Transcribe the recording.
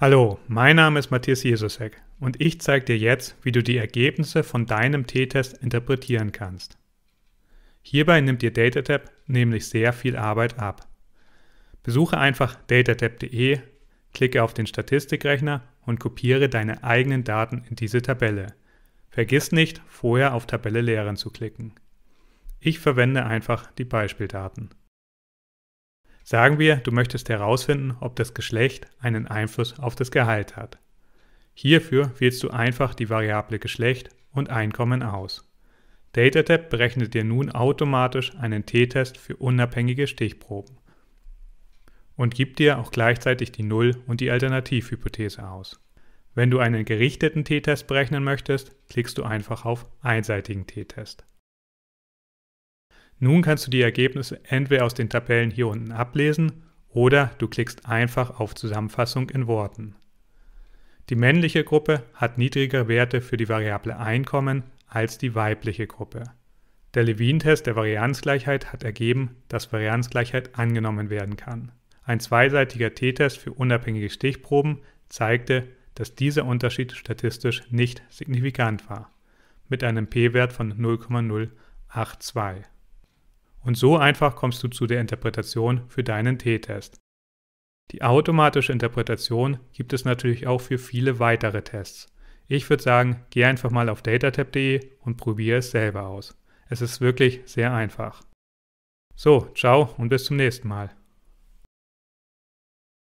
Hallo, mein Name ist Matthias Jesusek und ich zeige dir jetzt, wie du die Ergebnisse von deinem T-Test interpretieren kannst. Hierbei nimmt dir DataTab nämlich sehr viel Arbeit ab. Besuche einfach datatab.de, klicke auf den Statistikrechner und kopiere deine eigenen Daten in diese Tabelle. Vergiss nicht, vorher auf Tabelle Lehren zu klicken. Ich verwende einfach die Beispieldaten. Sagen wir, du möchtest herausfinden, ob das Geschlecht einen Einfluss auf das Gehalt hat. Hierfür wählst du einfach die Variable Geschlecht und Einkommen aus. DataTab berechnet dir nun automatisch einen T-Test für unabhängige Stichproben und gibt dir auch gleichzeitig die Null- und die Alternativhypothese aus. Wenn du einen gerichteten T-Test berechnen möchtest, klickst du einfach auf einseitigen T-Test. Nun kannst du die Ergebnisse entweder aus den Tabellen hier unten ablesen oder du klickst einfach auf Zusammenfassung in Worten. Die männliche Gruppe hat niedrigere Werte für die Variable Einkommen als die weibliche Gruppe. Der Levin-Test der Varianzgleichheit hat ergeben, dass Varianzgleichheit angenommen werden kann. Ein zweiseitiger t-Test für unabhängige Stichproben zeigte, dass dieser Unterschied statistisch nicht signifikant war, mit einem p-Wert von 0,082. Und so einfach kommst du zu der Interpretation für deinen T-Test. Die automatische Interpretation gibt es natürlich auch für viele weitere Tests. Ich würde sagen, geh einfach mal auf datatap.de und probiere es selber aus. Es ist wirklich sehr einfach. So, ciao und bis zum nächsten Mal.